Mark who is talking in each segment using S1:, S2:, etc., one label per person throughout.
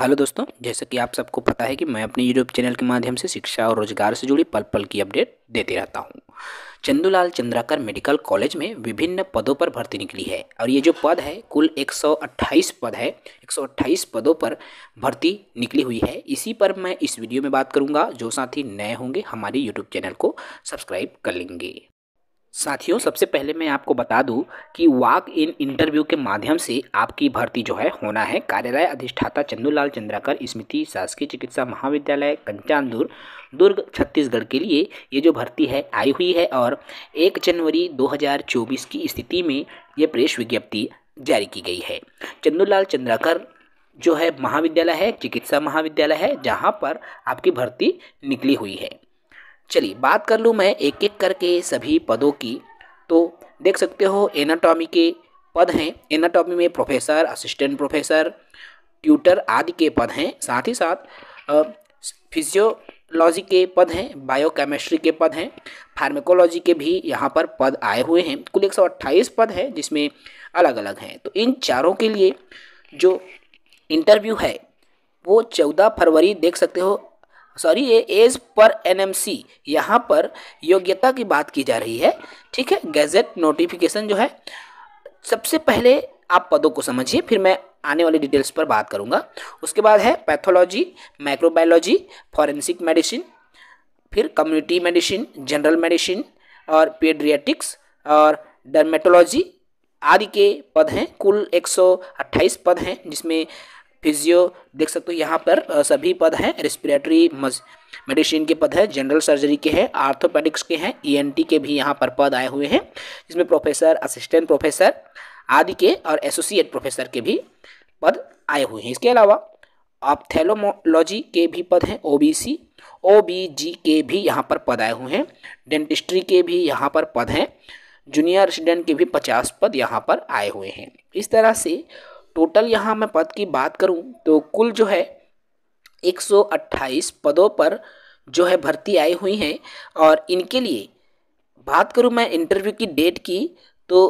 S1: hello दोस्तों जैसा कि आप सबको पता है कि मैं अपने यूट्यूब चैनल के माध्यम से शिक्षा और रोजगार से जुड़ी पल पल की अपडेट देते रहता हूँ चंदूलाल चंद्राकर मेडिकल कॉलेज में विभिन्न पदों पर भर्ती निकली है और ये जो पद है कुल 128 पद है 128 पदों पर भर्ती निकली हुई है इसी पर मैं इस वीडियो में बात करूँगा जो साथी नए होंगे हमारे यूट्यूब चैनल को सब्सक्राइब कर लेंगे साथियों सबसे पहले मैं आपको बता दूं कि वाक इन इंटरव्यू के माध्यम से आपकी भर्ती जो है होना है कार्यालय अधिष्ठाता चंदूलाल चंद्राकर स्मृति शासकीय चिकित्सा महाविद्यालय कंचानदूर दुर्ग छत्तीसगढ़ के लिए ये जो भर्ती है आई हुई है और 1 जनवरी 2024 की स्थिति में ये प्रेस विज्ञप्ति जारी की गई है चंदूलाल चंद्राकर जो है महाविद्यालय है चिकित्सा महाविद्यालय है जहाँ पर आपकी भर्ती निकली हुई है चलिए बात कर लूँ मैं एक एक करके सभी पदों की तो देख सकते हो एनाटॉमी के पद हैं एनाटॉमी में प्रोफेसर असिस्टेंट प्रोफेसर ट्यूटर आदि के पद हैं साथ ही साथ फिजियोलॉजी के पद हैं बायोकेमिस्ट्री के पद हैं फार्मेकोलॉजी के भी यहाँ पर पद आए हुए हैं कुल एक सौ अट्ठाईस पद हैं जिसमें अलग अलग हैं तो इन चारों के लिए जो इंटरव्यू है वो चौदह फरवरी देख सकते हो सॉरी ये एज पर एनएमसी यहाँ पर योग्यता की बात की जा रही है ठीक है गैजेट नोटिफिकेशन जो है सबसे पहले आप पदों को समझिए फिर मैं आने वाली डिटेल्स पर बात करूँगा उसके बाद है पैथोलॉजी माइक्रोबायोलॉजी फॉरेंसिक मेडिसिन फिर कम्युनिटी मेडिसिन जनरल मेडिसिन और पेड्रियाटिक्स और डर्मेटोलॉजी आदि के पद हैं कुल 128 पद हैं जिसमें फिजियो देख सकते हो यहाँ पर सभी पद हैं रेस्पिरेटरी मेडिसिन के पद हैं जनरल सर्जरी के हैं आर्थोपेडिक्स के हैं ईएनटी e के भी यहाँ पर पद आए हुए हैं जिसमें प्रोफेसर असिस्टेंट प्रोफेसर आदि के और एसोसिएट प्रोफेसर के भी पद आए हुए हैं इसके अलावा ऑप्थेलोमोलॉजी के भी पद हैं ओ बी के भी यहाँ पर पद आए हुए हैं डेंटिस्ट्री के भी यहाँ पर पद हैं जूनियर रेसिडेंट के भी पचास पद यहाँ पर आए हुए हैं इस तरह से टोटल यहाँ मैं पद की बात करूँ तो कुल जो है 128 पदों पर जो है भर्ती आई हुई हैं और इनके लिए बात करूँ मैं इंटरव्यू की डेट की तो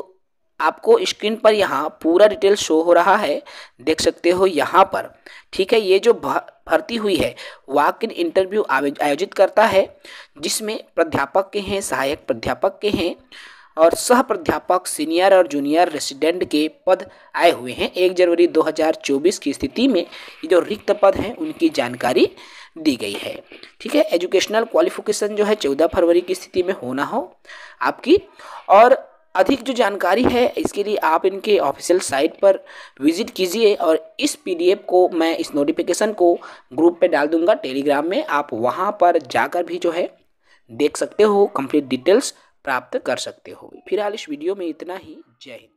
S1: आपको स्क्रीन पर यहाँ पूरा डिटेल शो हो रहा है देख सकते हो यहाँ पर ठीक है ये जो भर्ती हुई है वाक इन इंटरव्यू आयोजित करता है जिसमें प्राध्यापक के हैं सहायक प्राध्यापक के हैं और सह प्राध्यापक सीनियर और जूनियर रेसिडेंट के पद आए हुए हैं एक जनवरी 2024 की स्थिति में ये जो रिक्त पद हैं उनकी जानकारी दी गई है ठीक है एजुकेशनल क्वालिफिकेशन जो है 14 फरवरी की स्थिति में होना हो आपकी और अधिक जो जानकारी है इसके लिए आप इनके ऑफिशियल साइट पर विजिट कीजिए और इस पीडीएफ को मैं इस नोटिफिकेशन को ग्रुप पे डाल दूंगा टेलीग्राम में आप वहाँ पर जाकर भी जो है देख सकते हो कंप्लीट डिटेल्स प्राप्त कर सकते हो फिलहाल इस वीडियो में इतना ही जय हिंद